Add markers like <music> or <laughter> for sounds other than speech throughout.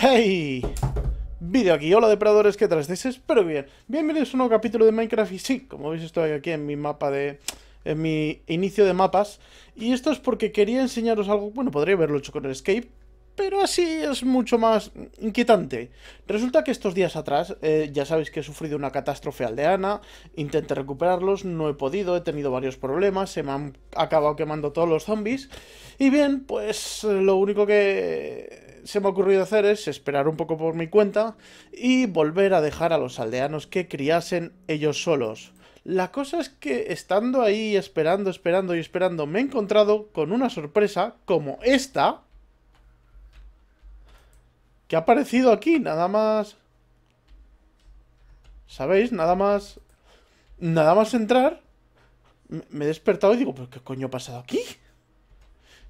¡Hey! Video aquí, hola depredadores, ¿qué tal estáis? Espero bien. Bienvenidos a un nuevo capítulo de Minecraft y sí, como veis estoy aquí en mi mapa de... en mi inicio de mapas. Y esto es porque quería enseñaros algo, bueno, podría haberlo hecho con el escape, pero así es mucho más inquietante. Resulta que estos días atrás, eh, ya sabéis que he sufrido una catástrofe aldeana, intenté recuperarlos, no he podido, he tenido varios problemas, se me han acabado quemando todos los zombies. Y bien, pues eh, lo único que se me ha ocurrido hacer es esperar un poco por mi cuenta y volver a dejar a los aldeanos que criasen ellos solos. La cosa es que estando ahí esperando, esperando y esperando, me he encontrado con una sorpresa como esta que ha aparecido aquí, nada más... ¿Sabéis? Nada más... Nada más entrar, me he despertado y digo, ¿pero qué coño ha pasado aquí?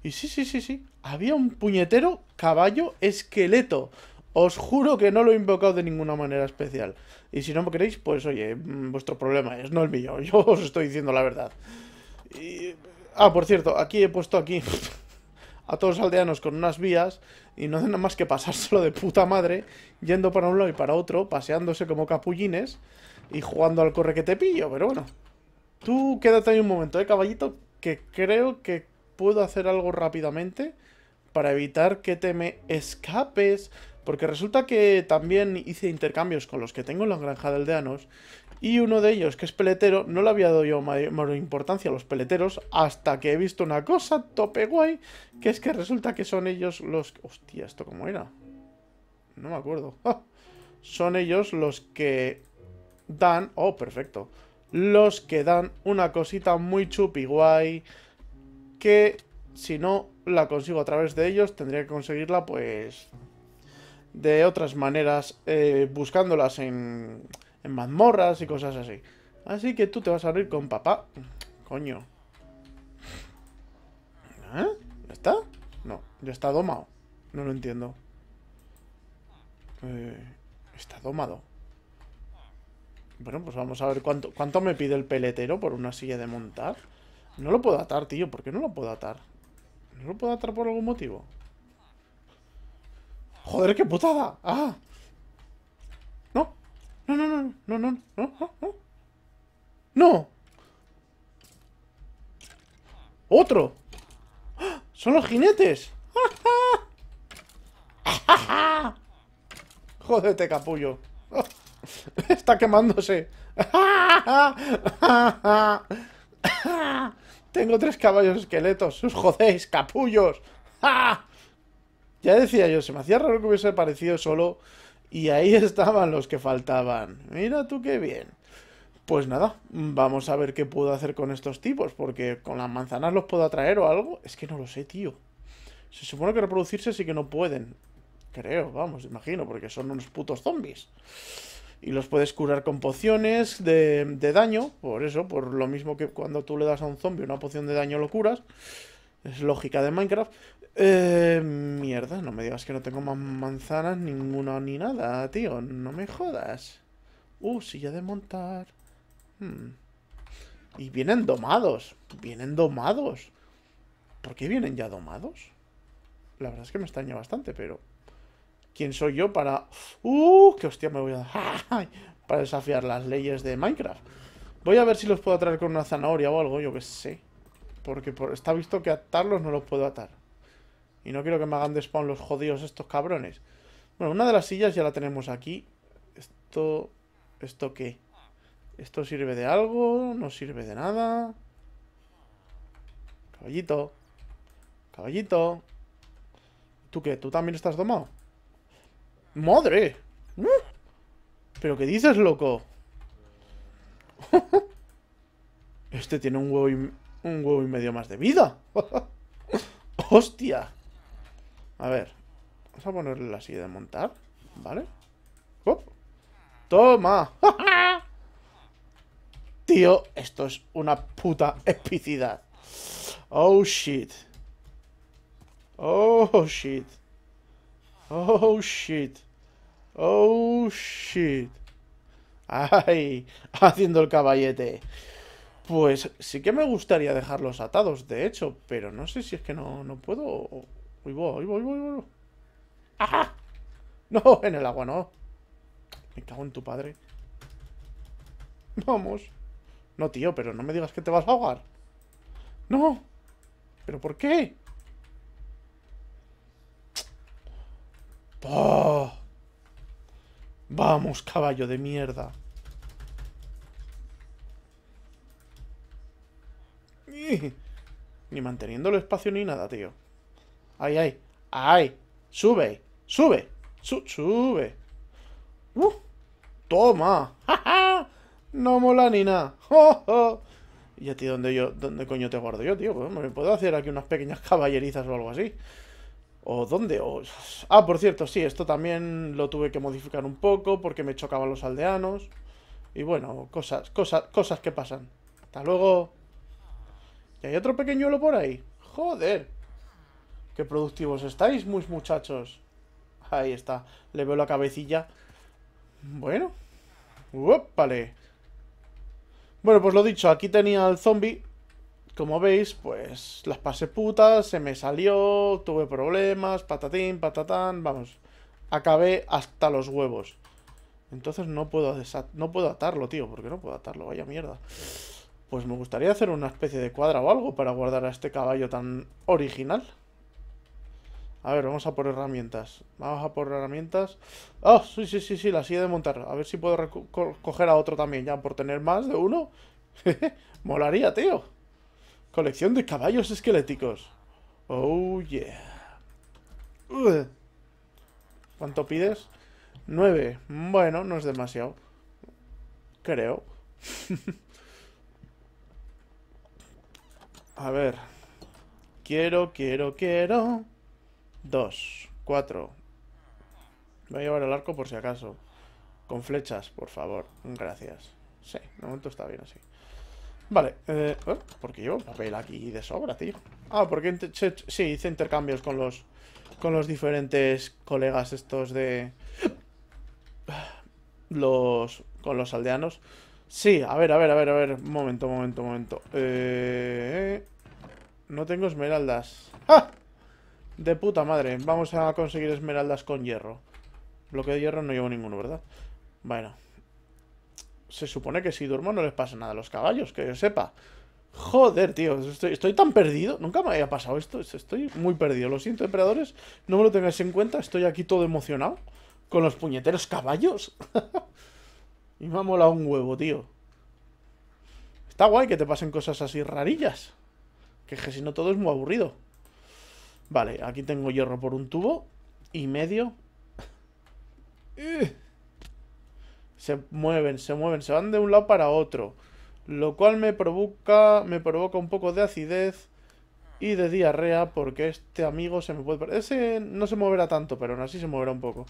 Y sí, sí, sí, sí. Había un puñetero caballo esqueleto. Os juro que no lo he invocado de ninguna manera especial. Y si no me queréis, pues oye, mm, vuestro problema es, no el mío. <laughs> Yo os estoy diciendo la verdad. Ah, por cierto, aquí he puesto aquí <laughs> a todos los aldeanos con unas vías y no hacen nada más que pasárselo de puta madre, yendo para un lado y para otro, paseándose como capullines y jugando al corre que te pillo. Pero bueno, tú quédate ahí un momento, eh, caballito, que creo que puedo hacer algo rápidamente para evitar que te me escapes. Porque resulta que también hice intercambios con los que tengo en la granja de aldeanos. Y uno de ellos, que es peletero, no le había dado yo importancia a los peleteros hasta que he visto una cosa tope guay, que es que resulta que son ellos los... Hostia, ¿esto cómo era? No me acuerdo. <laughs> Ah, son ellos los que dan... Oh, perfecto. Los que dan una cosita muy chupi guay que si no la consigo a través de ellos, tendría que conseguirla pues de otras maneras, eh, buscándolas en, en mazmorras y cosas así. Así que tú te vas a abrir con papá. Coño. ¿Eh? ¿Ya está? No, ya está domado. No lo entiendo. Eh, está domado. Bueno, pues vamos a ver cuánto, cuánto me pide el peletero por una silla de montar. No lo puedo atar, tío. ¿Por qué no lo puedo atar? ¿No lo puedo atar por algún motivo? ¡Joder, qué putada! ¡Ah! No. No, no, no, no, no, no, no, ¡Otro! ¡Son los jinetes! <laughs> jodete capullo. <laughs> Está quemándose. <laughs> Tengo tres caballos esqueletos. ¡Os jodéis, capullos! ¡Ja! Ya decía yo, se me hacía raro que hubiese aparecido solo. Y ahí <laughs> estaban los que faltaban. Mira tú qué bien. Pues nada, vamos a ver qué puedo hacer con estos tipos, porque con las manzanas los puedo atraer o algo. Es que no lo sé, tío. Se supone que reproducirse sí que no pueden. Creo, vamos, imagino, porque son unos putos zombies y los puedes curar con pociones de, daño, por eso, por lo mismo que cuando tú le das a un zombie una poción de daño lo curas, es lógica de Minecraft. Eh, mierda, no me digas que no tengo más manzanas, ninguna ni nada, tío, no me jodas. Uh, silla de montar. Hmm. Y vienen domados, vienen domados. ¿Por qué vienen ya domados? La verdad es que me extraña bastante, pero... ¿Quién soy yo para... ¡Uh! ¡Qué hostia me voy a dar! <laughs> para desafiar las leyes de Minecraft. Voy a ver si los puedo atraer con una zanahoria o algo, yo que sé. Porque está visto que atarlos no los puedo atar. Y no quiero que me hagan despawn los jodidos estos cabrones. Bueno, una de las sillas ya la tenemos aquí. Esto... ¿Esto qué? ¿Esto sirve de algo? ¿No sirve de nada? Caballito. Caballito. ¿Tú qué? ¿Tú también estás domado? ¡Madre! ¡Uh! ¿Pero qué dices, loco? <laughs> Este tiene un huevo y, un huevo y medio más de vida. <laughs> ¡Hostia! A ver. Vamos a ponerle la silla de montar. ¿Vale? ¡Toma! <laughs> Tío, esto es una puta epicidad. Oh, shit. Oh, shit. Oh, shit. Oh, shit. Ay, <laughs> haciendo el caballete. Pues sí que me gustaría dejarlos atados, de hecho, pero no sé si es que no, no puedo. Uy, voy, voy, voy, ¡Ajá! No, <laughs> en el agua no. Me cago en tu padre. Vamos. No, tío, pero no me digas que te vas a ahogar. No. ¿Pero por qué? ¡Oh! Vamos, caballo de mierda. Ni manteniendo el espacio ni nada, tío. ¡Ay, ay! ¡Ay! ¡Sube! ¡Sube! ¡Sube! ¡Uh! ¡Toma! No mola ni nada. <laughs> Y a ti, ¿dónde, yo, ¿dónde coño te guardo yo, tío? Pues me puedo hacer aquí unas pequeñas caballerizas o algo así. ¿O dónde? Ah, por cierto, sí, esto también lo tuve que modificar un poco porque me chocaban los aldeanos. Y bueno, cosas, cosas, cosas que pasan. Hasta luego. ¿Y hay otro pequeñuelo por ahí? ¡Joder! ¡Qué productivos estáis, muy muchachos! Ahí está, le veo la cabecilla. Bueno. ¡Uopale! Bueno, pues lo dicho, aquí tenía al zombie como veis, pues las pasé putas, se me salió, tuve problemas, patatín, patatán, vamos. Acabé hasta los huevos. Entonces no puedo, no puedo atarlo, tío, porque no puedo atarlo, vaya mierda. Pues me gustaría hacer una especie de cuadra o algo para guardar a este caballo tan original. A ver, vamos a por herramientas. Vamos a por herramientas. ¡Oh! Sí, sí, sí, sí, la silla de montar. A ver si puedo coger a otro también, ya por tener más de uno. <laughs> Molaría, tío. Colección de caballos esqueléticos. Oh, yeah. ¿Cuánto pides? Nueve Bueno, no es demasiado. Creo. <laughs> A ver. Quiero, quiero, quiero. Dos. Cuatro. Voy a llevar el arco por si acaso. Con flechas, por favor. Gracias. Sí, de momento está bien así. Vale, eh, porque llevo papel aquí de sobra, tío. Ah, porque sí, hice intercambios con los con los diferentes colegas estos de los con los aldeanos. Sí, a ver, a ver, a ver, a ver, momento, momento, momento. Eh... no tengo esmeraldas. ¡Ah! De puta madre, vamos a conseguir esmeraldas con hierro. Bloque de hierro no llevo ninguno, ¿verdad? Bueno. Se supone que si duermo no les pasa nada a los caballos, que yo sepa. Joder, tío, estoy, tan perdido. Nunca me había pasado esto. Estoy muy perdido. Lo siento, emperadores. No me lo tengáis en cuenta. Estoy aquí todo emocionado. Con los puñeteros caballos. <laughs> y me ha molado un huevo, tío. Está guay que te pasen cosas así rarillas. Que, que si no todo es muy aburrido. Vale, aquí tengo hierro por un tubo. Y medio. <laughs> ¡Eh! se mueven, se mueven, se van de un lado para otro, lo cual me provoca, me provoca un poco de acidez y de diarrea porque este amigo se me puede... Ese no se moverá tanto, pero aún así se moverá un poco.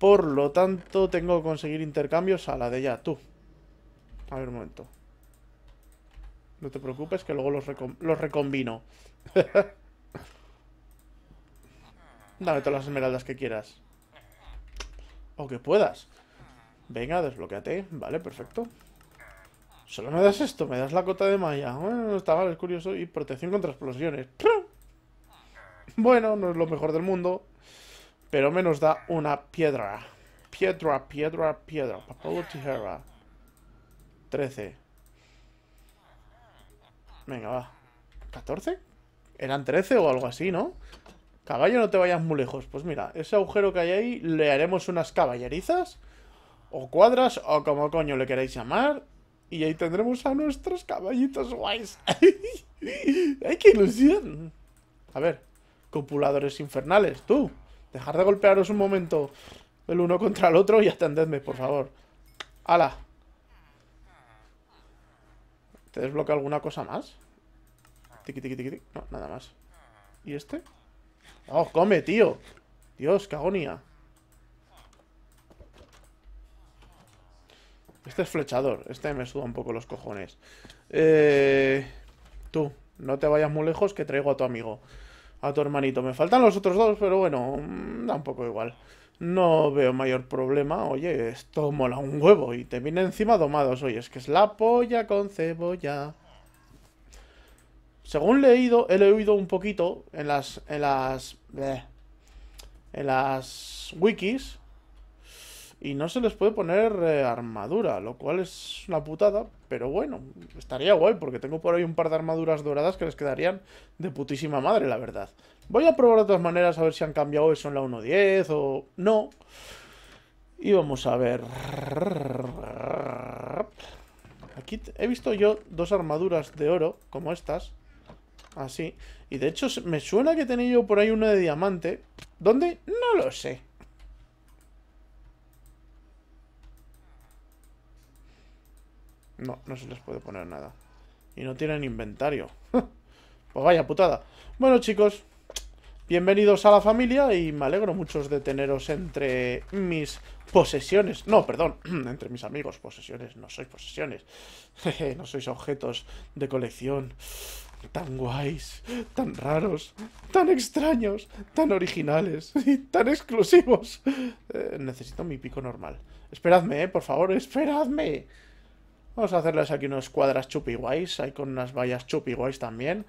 Por lo tanto, tengo que conseguir intercambios a la de ya, tú. A ver, un momento. No te preocupes, que luego los, los recombino. <laughs> Dame todas las esmeraldas que quieras. O que puedas. Venga, desbloqueate. Vale, perfecto. Solo me das esto, me das la cota de malla. Bueno, ah, está mal, es curioso. Y protección contra explosiones. Bueno, no es lo mejor del mundo. Pero menos da una piedra. Piedra, piedra, piedra. papá tijera. 13. Venga, va. ¿14? Eran 13 o algo así, ¿no? Caballo, no te vayas muy lejos. Pues mira, ese agujero que hay ahí le haremos unas caballerizas o cuadras, o como coño le queráis llamar. Y ahí tendremos a nuestros caballitos guays. <laughs> ¡Ay, qué ilusión! A ver, copuladores infernales, tú. Dejar de golpearos un momento el uno contra el otro y atendedme, por favor. ¡Hala! ¿Te desbloquea alguna cosa más? Tiki, tiki, tiki, No, nada más. ¿Y este? ¡Oh, come, tío! Dios, qué agonía. Este es flechador. Este me suda un poco los cojones. Eh, tú, no te vayas muy lejos que traigo a tu amigo. A tu hermanito. Me faltan los otros dos, pero bueno, mm, da un poco igual. No veo mayor problema. Oye, esto mola un huevo y te viene encima domados. Oye, es que es la polla con cebolla. Según leído, he leído un poquito en las. en las. en las wikis. Y no se les puede poner eh, armadura, lo cual es una putada, pero bueno, estaría guay porque tengo por ahí un par de armaduras doradas que les quedarían de putísima madre, la verdad. Voy a probar de otras maneras a ver si han cambiado eso en la 1.10 o no. Y vamos a ver... Aquí he visto yo dos armaduras de oro, como estas. Así. Y de hecho me suena que tenía yo por ahí una de diamante. ¿Dónde? No lo sé. No, no se les puede poner nada. Y no tienen inventario. <laughs> pues vaya putada. Bueno, chicos, bienvenidos a la familia y me alegro mucho de teneros entre mis posesiones. No, perdón, <clears throat> entre mis amigos, posesiones. No sois posesiones. <laughs> no sois objetos de colección tan guays, tan raros, tan extraños, tan originales <laughs> y tan exclusivos. Eh, necesito mi pico normal. Esperadme, eh, por favor, esperadme. Vamos a hacerles aquí unas cuadras chupi guays. Hay con unas vallas chupi guays también.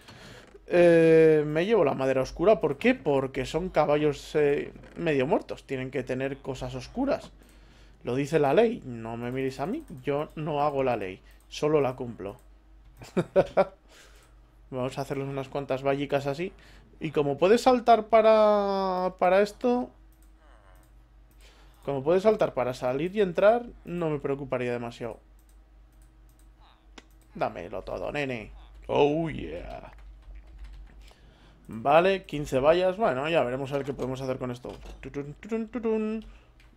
Eh, me llevo la madera oscura. ¿Por qué? Porque son caballos eh, medio muertos. Tienen que tener cosas oscuras. Lo dice la ley. No me mires a mí. Yo no hago la ley. Solo la cumplo. <laughs> Vamos a hacerles unas cuantas vallicas así. Y como puede saltar para, para esto... Como puede saltar para salir y entrar, no me preocuparía demasiado. Dámelo todo, nene. Oh, yeah. Vale, 15 vallas. Bueno, ya veremos a ver qué podemos hacer con esto.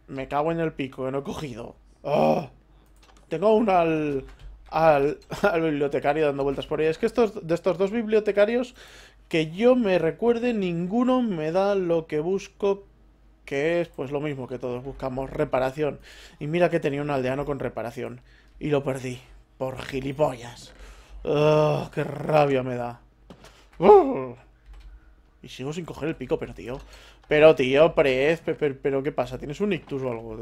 Me cago en el pico, que no he cogido. Ah, tengo un al, <laughs> al, bibliotecario dando vueltas por ahí. Es que estos, de estos dos bibliotecarios, que yo me recuerde, ninguno me da lo que busco, que es pues lo mismo que todos buscamos, reparación. Y mira que tenía un aldeano con reparación. Y lo perdí. Por gilipollas. ¡Qué rabia me da! Y sigo sin coger el pico, pero tío. Pero tío, prez, pero, ¿qué pasa? ¿Tienes un ictus o algo?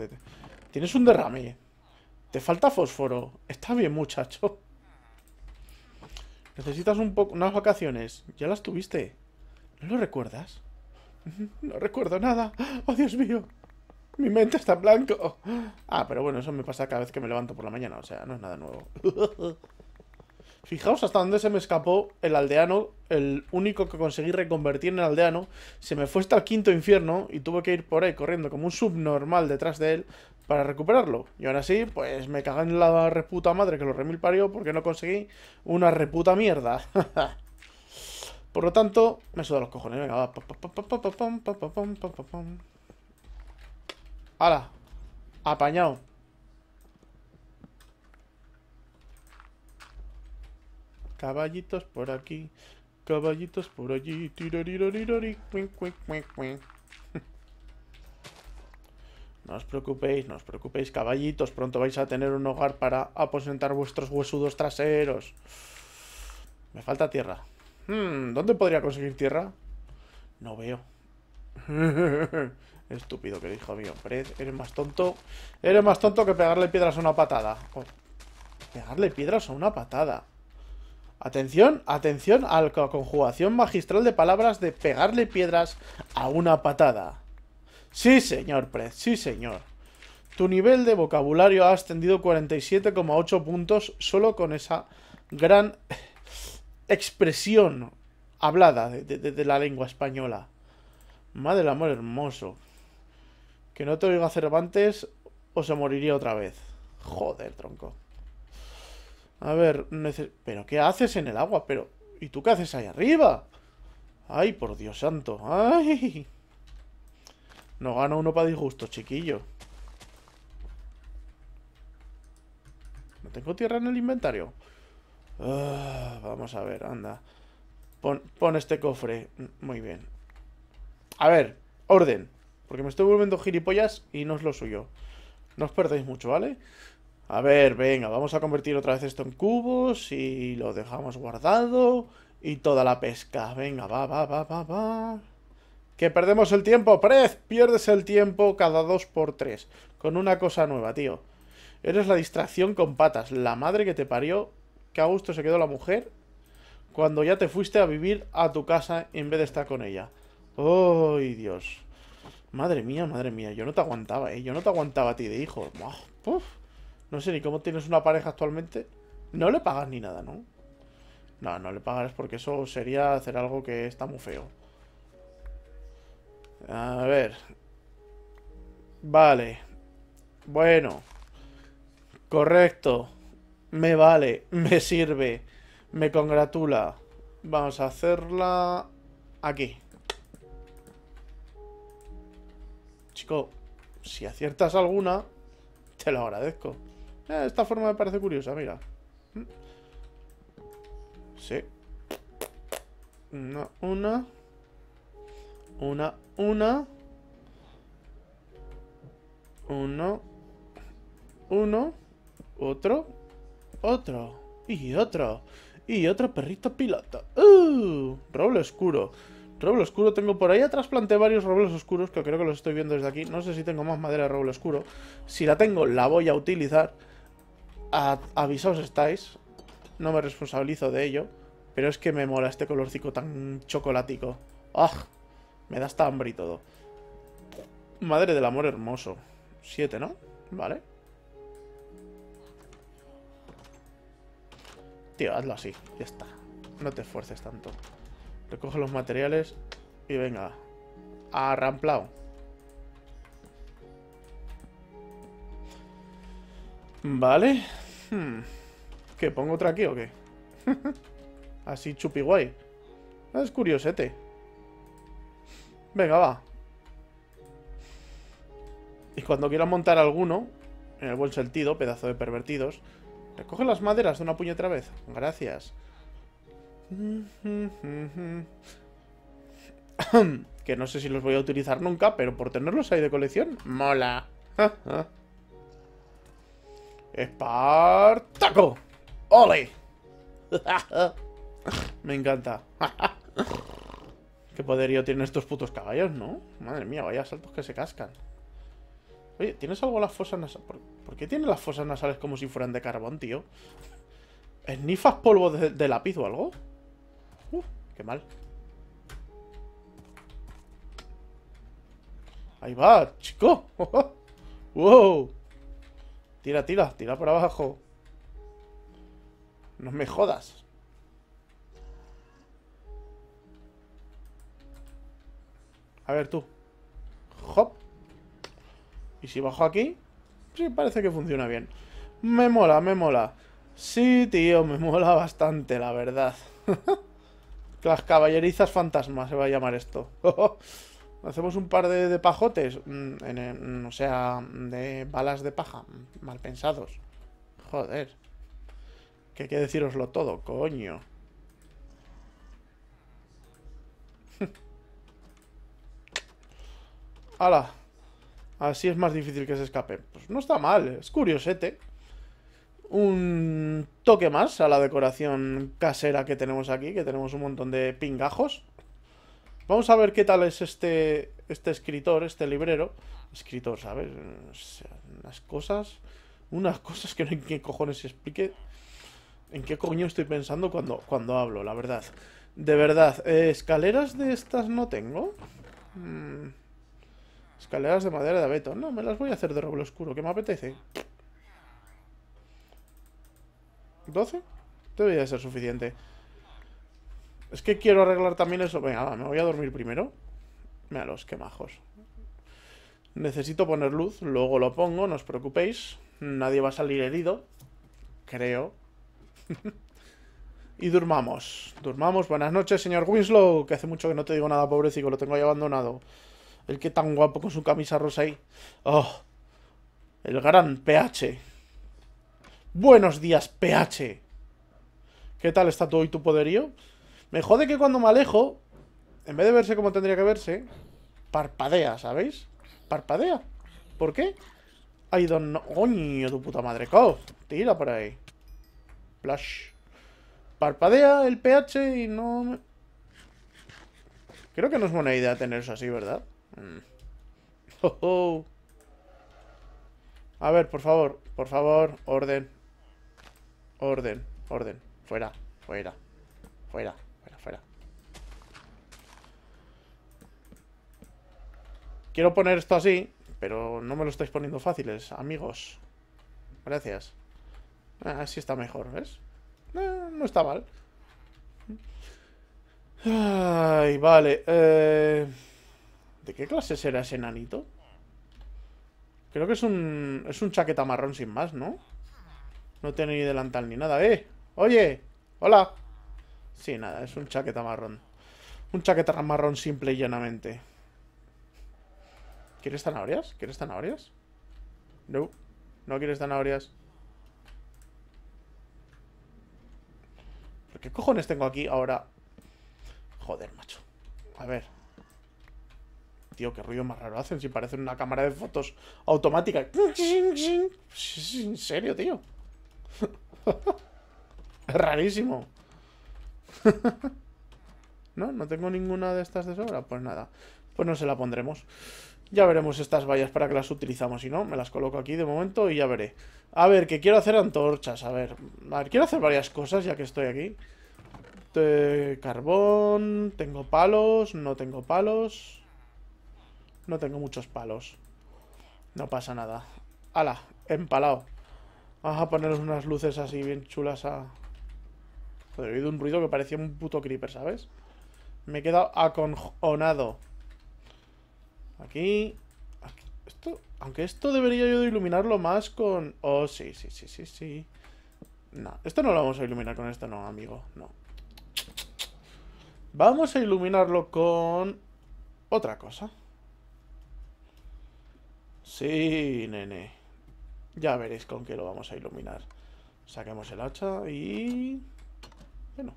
¿Tienes un derrame? ¿Te falta fósforo? Está bien, muchacho. Necesitas un poco unas vacaciones. Ya las tuviste. ¿No lo recuerdas? <laughs> No recuerdo nada. ¡Oh, Dios mío! Mi mente está blanco. Ah, pero bueno, eso me pasa cada vez que me levanto por la mañana. O sea, no es nada nuevo. <laughs> Fijaos hasta dónde se me escapó el aldeano. El único que conseguí reconvertir en aldeano. Se me fue hasta el quinto infierno y tuve que ir por ahí corriendo como un subnormal detrás de él para recuperarlo. Y ahora sí, pues me cagan en la reputa madre que lo remil parió porque no conseguí una reputa mierda. <laughs> por lo tanto, me suda los cojones. ¡Hala! Apañado. Caballitos por aquí. Caballitos por allí. <laughs> No os preocupéis, no os preocupéis, caballitos. Pronto vais a tener un hogar para aposentar vuestros huesudos traseros. Me falta tierra. Hmm, ¿Dónde podría conseguir tierra? No veo. <laughs> Estúpido que dijo mío. Fred, eres más tonto. Eres más tonto que pegarle piedras a una patada. Pues, pegarle piedras a una patada. Atención, atención a la conjugación magistral de palabras de pegarle piedras a una patada. Sí, señor Pred, sí, señor. Tu nivel de vocabulario ha ascendido 47,8 puntos solo con esa gran expresión hablada de, de la lengua española. Madre del amor hermoso. Que no te oiga Cervantes o se moriría otra vez. Joder, tronco. A ver, ¿pero qué haces en el agua? Pero, ¿y tú qué haces ahí arriba? Ay, por Dios santo. Ay. No gano uno para disgusto, chiquillo. ¿No tengo tierra en el inventario? Ah, vamos a ver, anda. pon este cofre. Muy bien. A ver, orden. Porque me estoy volviendo gilipollas y no es lo suyo. No os perdáis mucho, ¿vale? A ver, venga, vamos a convertir otra vez esto en cubos y lo dejamos guardado y toda la pesca. Venga, va, va, va, va, va. Que perdemos el tiempo, Prez. Pierdes el tiempo cada dos por tres. Con una cosa nueva, tío. Eres la distracción con patas. La madre que te parió. Que a gusto se quedó la mujer. Cuando ya te fuiste a vivir a tu casa en vez de estar con ella. ¡Ay, Dios! Madre mía, madre mía, yo no te aguantaba, ¿eh? Yo no te aguantaba a ti de hijo. no sé ni cómo tienes una pareja actualmente. No le pagas ni nada, ¿no? No, no le pagas porque eso sería hacer algo que está muy feo. A ver. Vale. Bueno. Correcto. Me vale. Me sirve. Me congratula. Vamos a hacerla aquí. si aciertas alguna, te lo agradezco. Eh, esta forma me parece curiosa, mira. Mm. Sí. Una, una. Una, una. Uno. Uno. Otro. Otro. Y otro. Y otro perrito piloto ¡Uh! Roble oscuro. Roble oscuro tengo por ahí atrás planté varios robles oscuros que creo que los estoy viendo desde aquí. No sé si tengo más madera de roble oscuro. Si la tengo, la voy a utilizar. A avisaos estáis. No me responsabilizo de ello. Pero es que me mola este colorcico tan chocolático. ¡Ah! Me da hasta hambre y todo. Madre del amor hermoso. Siete, ¿no? Vale. Tío, hazlo así. Ya está. No te esfuerces tanto. Recoge los materiales y venga. Arramplao. Vale. Hmm. ¿Qué? ¿Pongo otra aquí o qué? <laughs> Así chupi guay. Es curiosete. Venga, va. Y cuando quiera montar alguno, en el buen sentido, pedazo de pervertidos, recoge las maderas de una otra vez. Gracias que no sé si los voy a utilizar nunca, pero por tenerlos ahí de colección, mola. ¡Espartaco! ¡Ole! Me encanta. Qué poderío tienen estos putos caballos, ¿no? Madre mía, vaya saltos que se cascan. Oye, ¿tienes algo las fosas nasales? ¿Por, qué tienen las fosas nasales como si fueran de carbón, tío? nifas polvo de lápiz o algo? qué mal. Ahí va, chico. <laughs> wow. Tira, tira, tira para abajo. No me jodas. A ver tú. Hop. Y si bajo aquí, sí, parece que funciona bien. Me mola, me mola. Sí, tío, me mola bastante, la verdad. <laughs> Las caballerizas fantasmas se va a llamar esto. <laughs> ¿Hacemos un par de, pajotes? Mm, mm, o sea, de balas de paja. Mm, mal pensados. Joder. Que hay que deciroslo todo, coño. <laughs> ¡Hala! Así es más difícil que se escape. Pues no está mal, es curiosete un toque más a la decoración casera que tenemos aquí, que tenemos un montón de pingajos. Vamos a ver qué tal es este, este escritor, este librero. Escritor, ¿sabes? ver, unas cosas... Unas cosas que no hay que cojones se explique en qué coño estoy pensando cuando, cuando hablo, la verdad. De verdad, eh, escaleras de estas no tengo. Mm. Escaleras de madera de abeto. No, me las voy a hacer de roble oscuro, que me apetece. ¿12? Debería ser suficiente. Es que quiero arreglar también eso. Venga, me voy a dormir primero. Mira los que majos. Necesito poner luz, luego lo pongo, no os preocupéis. Nadie va a salir herido. Creo. <laughs> y durmamos. Durmamos. Buenas noches, señor Winslow. Que hace mucho que no te digo nada, pobrecito. Lo tengo ahí abandonado. El que tan guapo con su camisa rosa ahí. ¡Oh! El gran PH. Buenos días, PH. ¿Qué tal está tú y tu poderío? Me jode que cuando me alejo, en vez de verse como tendría que verse, parpadea, ¿sabéis? Parpadea. ¿Por qué? Ay, don... Coño, tu puta madre. Cof, tira por ahí. Flash. Parpadea el pH y no... Creo que no es buena idea tener eso así, ¿verdad? Mm. <laughs> A ver, por favor, por favor, orden, Orden, orden. Fuera, fuera, fuera, fuera, fuera. Quiero poner esto así, pero no me lo estáis poniendo fáciles, amigos. Gracias. Ah, así está mejor, ¿ves? No, está mal. Ay, vale. Eh, ¿De qué clase será ese nanito? Creo que es un, es un chaqueta marrón sin más, ¿no? No tiene ni delantal ni nada. ¡Eh! ¡Oye! ¡Hola! Sí, nada, es un chaqueta marrón. Un chaqueta marrón simple y llanamente. ¿Quieres zanahorias? ¿Quieres zanahorias? No. No quieres zanahorias. ¿Por qué cojones tengo aquí ahora? Joder, macho. A ver. Tío, qué ruido más raro hacen si parecen una cámara de fotos automática. <laughs> En serio, tío. <laughs> es rarísimo. <laughs> ¿No? ¿No tengo ninguna de estas de sobra? Pues nada. Pues no se la pondremos. Ya veremos estas vallas para que las utilizamos. Si no, me las coloco aquí de momento y ya veré. A ver, que quiero hacer antorchas. A ver, quiero hacer varias cosas ya que estoy aquí. carbón. Tengo palos. No tengo palos. No tengo muchos palos. No pasa nada. ¡Hala! Empalado. Vamos a poner unas luces así bien chulas a... Joder, he oído un ruido que parecía un puto creeper, ¿sabes? Me he quedado aconjonado. Aquí... Esto... Aunque esto debería yo iluminarlo más con... Oh, sí, sí, sí, sí, sí. No, esto no lo vamos a iluminar con esto, no, amigo. No. Vamos a iluminarlo con... Otra cosa. Sí, nene. Ya veréis con qué lo vamos a iluminar. Saquemos el hacha y... Bueno,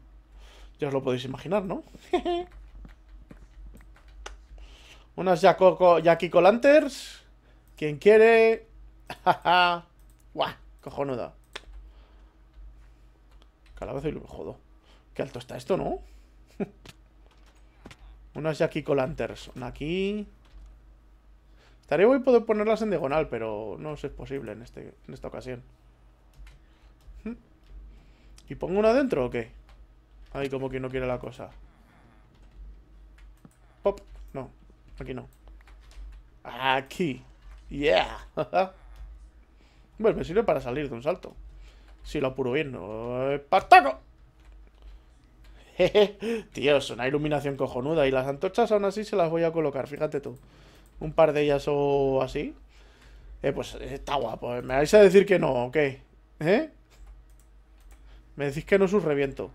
ya os lo podéis imaginar, ¿no? <laughs> Unas yaqui Colanters. Quien quiere... ¡Guau! <laughs> Cojonuda. Calabaza y lo jodo. Qué alto está esto, ¿no? <laughs> Unas yaqui Colanters. aquí. Estaría voy poder ponerlas en diagonal, pero no es posible en, este, en esta ocasión. ¿Y pongo una adentro o qué? Ahí como que no quiere la cosa. Pop. No, aquí no. Aquí. Yeah. pues <laughs> me sirve para salir de un salto. Si lo apuro bien. No... Jeje <laughs> Tío, es una iluminación cojonuda. Y las antorchas aún así se las voy a colocar, fíjate tú un par de ellas o así, eh, pues eh, está guapo. Eh. ¿Me vais a decir que no o qué? ¿Eh? Me decís que no un reviento.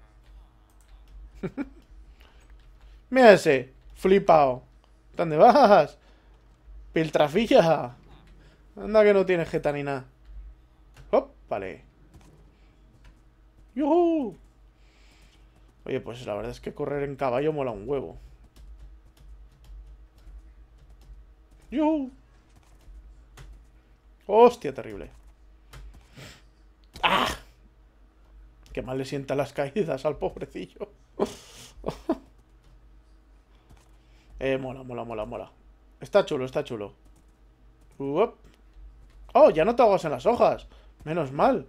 <laughs> Mira ese, flipao. ¿Dónde vas? Piltrafilla. Anda que no tienes jeta ni nada. Vale. ¡Yuhu! Oye, pues la verdad es que correr en caballo mola un huevo. ¡Hostia, terrible! ¡Ah! Qué mal le sienta las caídas al pobrecillo. <laughs> eh, mola, mola, mola, mola. Está chulo, está chulo. ¡Oh! Ya no te ahogas en las hojas. Menos mal.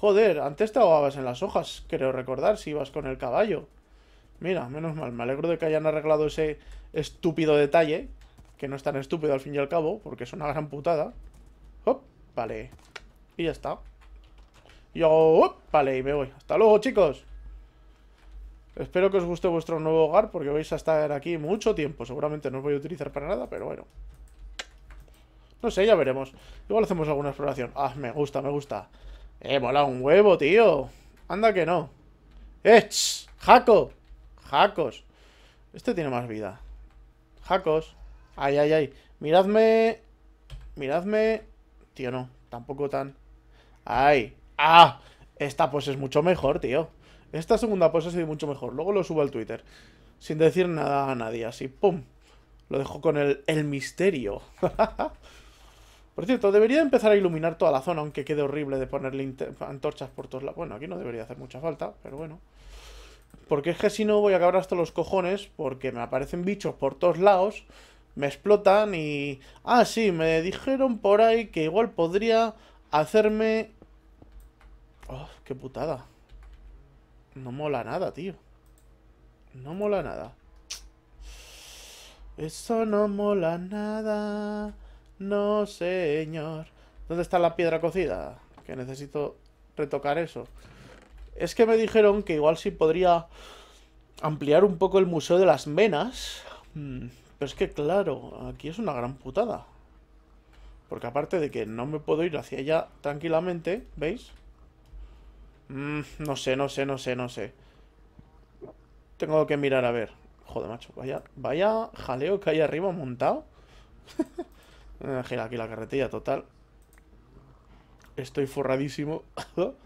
Joder, antes te ahogabas en las hojas, creo recordar, si ibas con el caballo. Mira, menos mal. Me alegro de que hayan arreglado ese estúpido detalle que no es tan estúpido al fin y al cabo, porque es una gran putada. Vale. Y ya está. Yo, Vale, y me voy. Hasta luego, chicos. Espero que os guste vuestro nuevo hogar, porque vais a estar aquí mucho tiempo. Seguramente no os voy a utilizar para nada, pero bueno. No sé, ya veremos. Igual hacemos alguna exploración. Ah, me gusta, me gusta. Eh, mola un huevo, tío. Anda que no. ¡Ech! Eh, ¡Jaco! ¡Jacos! Este tiene más vida. ¡Jacos! Ay, ay, ay. Miradme. Miradme. Tío, no. Tampoco tan. Ay. Ah. Esta pues es mucho mejor, tío. Esta segunda pose sido mucho mejor. Luego lo subo al Twitter. Sin decir nada a nadie. Así, pum. Lo dejo con el, el misterio. <laughs> por cierto, debería empezar a iluminar toda la zona, aunque quede horrible de ponerle antorchas por todos lados. Bueno, aquí no debería hacer mucha falta, pero bueno. Porque es que si no voy a acabar hasta los cojones, porque me aparecen bichos por todos lados me explotan y... Ah, sí, me dijeron por ahí que igual podría hacerme... Oh, qué putada. No mola nada, tío. No mola nada. Eso no mola nada. No, señor. ¿Dónde está la piedra cocida? Que necesito retocar eso. Es que me dijeron que igual sí podría ampliar un poco el Museo de las venas. Mm. Pero es que claro, aquí es una gran putada. Porque aparte de que no me puedo ir hacia allá tranquilamente, ¿veis? Mm, no sé, no sé, no sé, no sé. Tengo que mirar a ver. Joder, macho, vaya, vaya jaleo que hay arriba montado. <laughs> Eh, gira aquí la carretilla, total. Estoy forradísimo.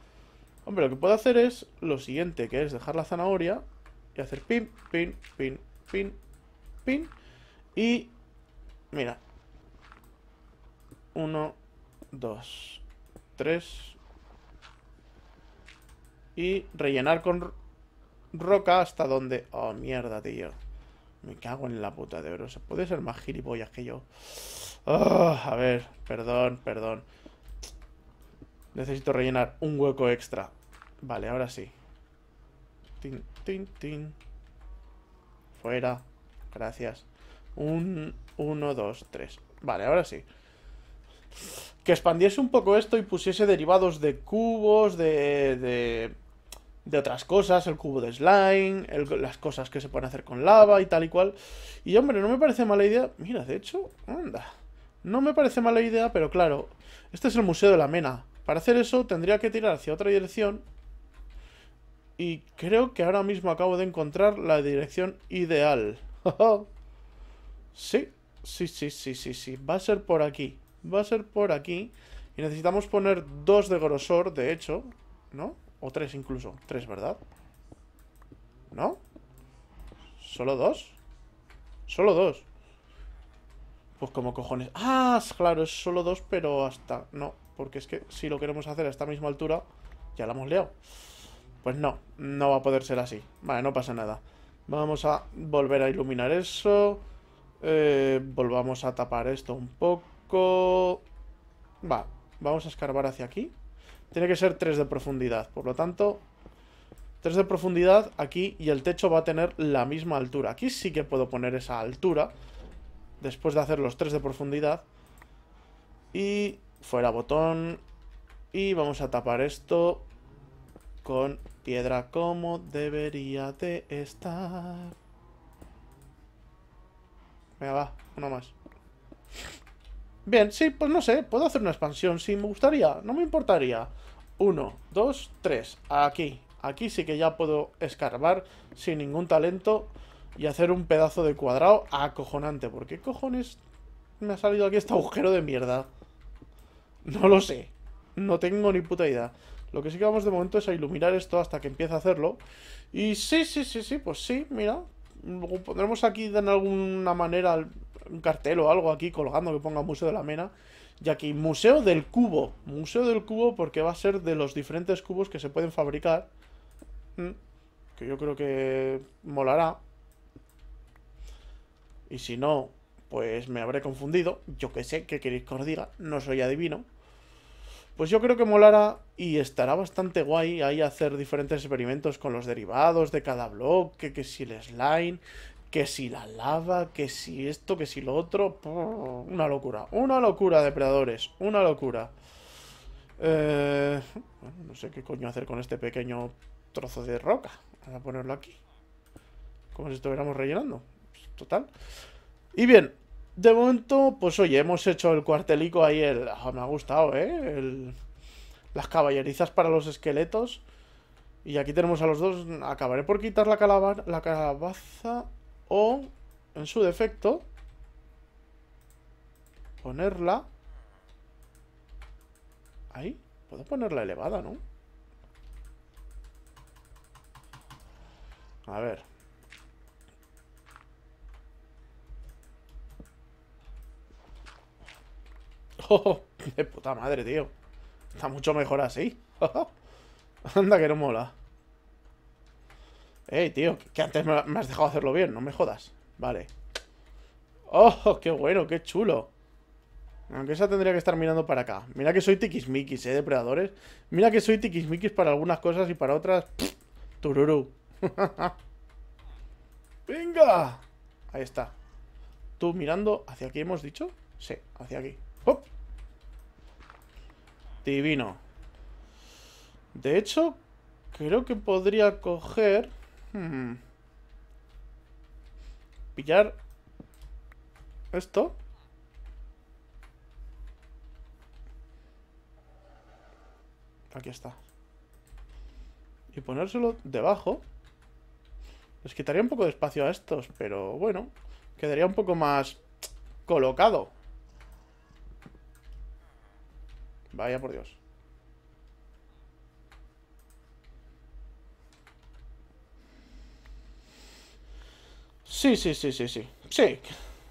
<laughs> Hombre, lo que puedo hacer es lo siguiente, que es dejar la zanahoria y hacer pin, pin, pin, pin, pin. Y mira. Uno, dos, tres Y rellenar con roca hasta donde... Oh, mierda, tío. Me cago en la puta, de oro. puede ser más gilipollas que yo? Ah, a ver, perdón, perdón. Necesito rellenar un hueco extra. Vale, ahora sí. Tin, tin, tin. Fuera. Gracias. Un 1, 2, 3. Vale, ahora sí. Que expandiese un poco esto y pusiese derivados de cubos, de... de, de otras cosas, el cubo de slime, las cosas que se pueden hacer con lava y tal y cual. Y hombre, no me parece mala idea. Mira, de hecho, anda. No me parece mala idea, pero claro, este es el Museo de la Mena. Para hacer eso tendría que tirar hacia otra dirección. Y creo que ahora mismo acabo de encontrar la dirección ideal. <laughs> Sí, sí, sí, sí, sí, sí. Va a ser por aquí. Va a ser por aquí. Y necesitamos poner dos de grosor, de hecho. ¿No? O tres incluso. Tres, ¿verdad? ¿No? ¿Solo dos? Solo dos. Pues como cojones. Ah, claro, es solo dos, pero hasta... No, porque es que si lo queremos hacer a esta misma altura, ya la hemos liado. Pues no, no va a poder ser así. Vale, no pasa nada. Vamos a volver a iluminar eso. Eh, volvamos a tapar esto un poco. Va, vamos a escarbar hacia aquí. Tiene que ser 3 de profundidad, por lo tanto... 3 de profundidad aquí y el techo va a tener la misma altura. Aquí sí que puedo poner esa altura. Después de hacer los 3 de profundidad. Y fuera botón. Y vamos a tapar esto con piedra como debería de estar. Venga, va, más. Bien, sí, pues no sé, puedo hacer una expansión, sí, me gustaría, no me importaría. Uno, dos, tres, aquí. Aquí sí que ya puedo escarbar sin ningún talento y hacer un pedazo de cuadrado acojonante. ¿Por qué cojones me ha salido aquí este agujero de mierda? No lo sé, no tengo ni puta idea. Lo que sí que vamos de momento es a iluminar esto hasta que empiece a hacerlo. Y sí, sí, sí, sí, pues sí, mira, Luego pondremos aquí de alguna manera un cartel o algo aquí colgando que ponga Museo de la Mena. Y aquí, Museo del Cubo. Museo del Cubo porque va a ser de los diferentes cubos que se pueden fabricar. Mm, que yo creo que molará. Y si no, pues me habré confundido. Yo que sé, ¿qué queréis que os diga? No soy adivino. Pues yo creo que molará y estará bastante guay ahí hacer diferentes experimentos con los derivados de cada bloque, que si el slime, que si la lava, que si esto, que si lo otro. Una locura, una locura, depredadores, una locura. Eh, no sé qué coño hacer con este pequeño trozo de roca. Voy a ponerlo aquí. Como si estuviéramos rellenando. Pues, total. Y bien, de momento, pues oye, hemos hecho el cuartelico ahí. El... Ah, me ha gustado, ¿eh? Las caballerizas para los esqueletos. Y aquí tenemos a los dos. Acabaré por quitar la, la calabaza o, en su defecto, ponerla... Ahí. Puedo ponerla elevada, ¿no? A ver. Oh, <laughs> de puta madre, tío. Está mucho mejor así. <laughs> Anda que no mola. Ey, tío, que antes me has dejado hacerlo bien, no me jodas. Vale. Oh, qué bueno, qué chulo. Aunque esa tendría que estar mirando para acá. Mira que soy tiquismiquis, eh, depredadores. Mira que soy tiquismiquis para algunas cosas y para otras... <laughs> tururu. ¡Venga! Ahí está. Tú mirando hacia aquí, hemos dicho. Sí, hacia aquí. ¡Hop! Divino. De hecho, creo que podría coger... Hmm, pillar esto. Aquí está. Y ponérselo debajo. Les quitaría un poco de espacio a estos, pero bueno, quedaría un poco más colocado. Vaya por Dios. Sí, sí, sí, sí, sí. Sí.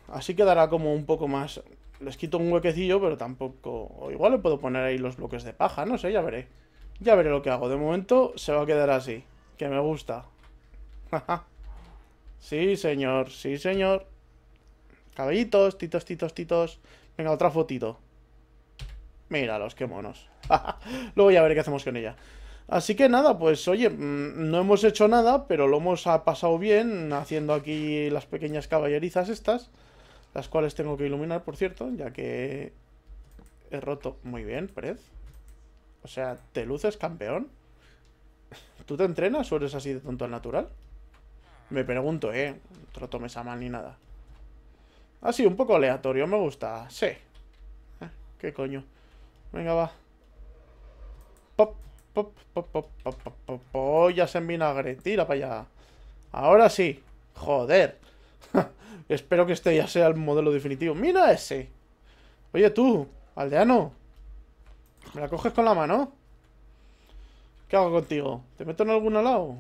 Así quedará como un poco más... Les quito un huequecillo, pero tampoco... O igual le puedo poner ahí los bloques de paja, no sé, ya veré. Ya veré lo que hago. De momento se va a quedar así. Que me gusta. sí, señor. Sí, señor. Caballitos, titos, titos, titos. Venga, otra fotito. Míralos, qué monos. <laughs> Luego ya veré qué hacemos con ella. Así que nada, pues oye, mm, no hemos hecho nada, pero lo hemos ah, pasado bien haciendo aquí las pequeñas caballerizas estas, las cuales tengo que iluminar, por cierto, ya que he roto muy bien, Pred. O sea, ¿te luces campeón? <laughs> ¿Tú te entrenas o eres así de tonto al natural? Me pregunto, ¿eh? No tomes a mal ni nada. sí, un poco aleatorio, me gusta. Sí. Ah, ¿Qué coño? Venga, va. Pop, pop, pop, pop, pop, pop, pop. en vinagre. Tira para allá. Ahora sí. Joder. <laughs> Espero que este ya sea el modelo definitivo. ¡Mira ese! Oye, tú, aldeano. ¿Me la coges con la mano? ¿Qué hago contigo? ¿Te meto en algún lado?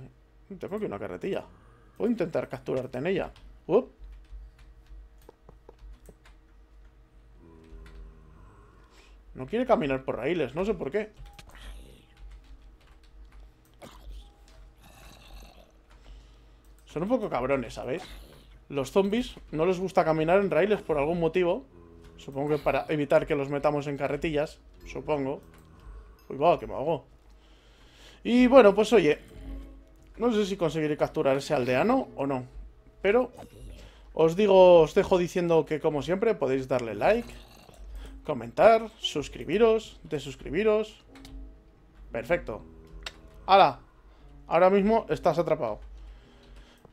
Tengo aquí una carretilla. a intentar capturarte en ella. Up. No quiere caminar por raíles, no sé por qué. Son un poco cabrones, ¿sabéis? Los zombies no les gusta caminar en raíles por algún motivo. Supongo que para evitar que los metamos en carretillas. Supongo. Uy, va, que me hago. Y bueno, pues oye. No sé si conseguiré capturar ese aldeano o no. Pero os digo, os dejo diciendo que como siempre podéis darle like Comentar, suscribiros, desuscribiros. Perfecto. ¡Hala! Ahora mismo estás atrapado.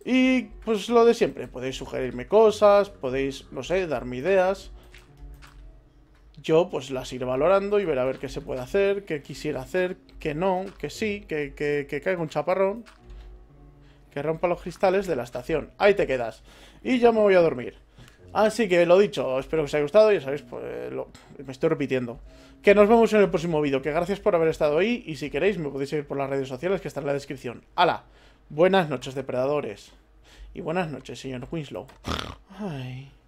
Y pues lo de siempre, podéis sugerirme cosas, podéis, no sé, darme ideas. Yo pues las iré valorando y ver a ver qué se puede hacer, qué quisiera hacer, qué no, qué sí, que, que, que caiga un chaparrón, que rompa los cristales de la estación. Ahí te quedas. Y ya me voy a dormir. Así ah, que lo dicho, espero que os haya gustado, ya sabéis, pues, eh, me estoy repitiendo. Que nos vemos en el próximo vídeo, que gracias por haber estado ahí y si queréis me podéis seguir por las redes sociales que están en la descripción. ¡Hala! Buenas noches, depredadores. Y buenas noches, señor Winslow. Ay.